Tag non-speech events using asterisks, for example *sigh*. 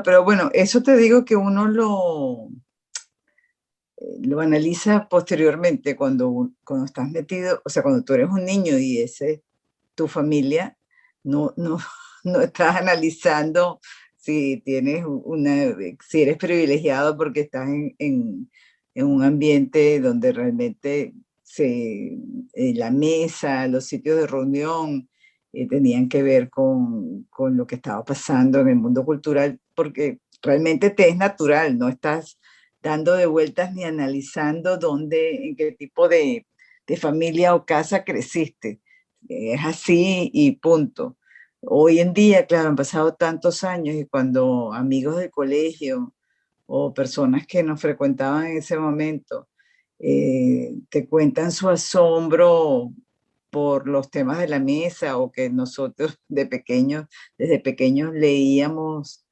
pero bueno, eso te digo que uno lo, eh, lo analiza posteriormente cuando, cuando estás metido, o sea, cuando tú eres un niño y ese tu familia, no, *laughs* no, estás analizando si tienes una, si eres privilegiado porque estás en, en, un ambiente donde realmente se, eh, la mesa, los sitios de reunión eh, tenían que ver con, con, lo que estaba pasando en el mundo cultural porque realmente te es natural, no estás dando de vueltas ni analizando dónde, en qué tipo de, familia o casa creciste. Es así y punto. Hoy en día, claro, han pasado tantos años y cuando amigos del colegio o personas que nos frecuentaban en ese momento eh, te cuentan su asombro por los temas de la mesa o que nosotros de pequeños, desde pequeños leíamos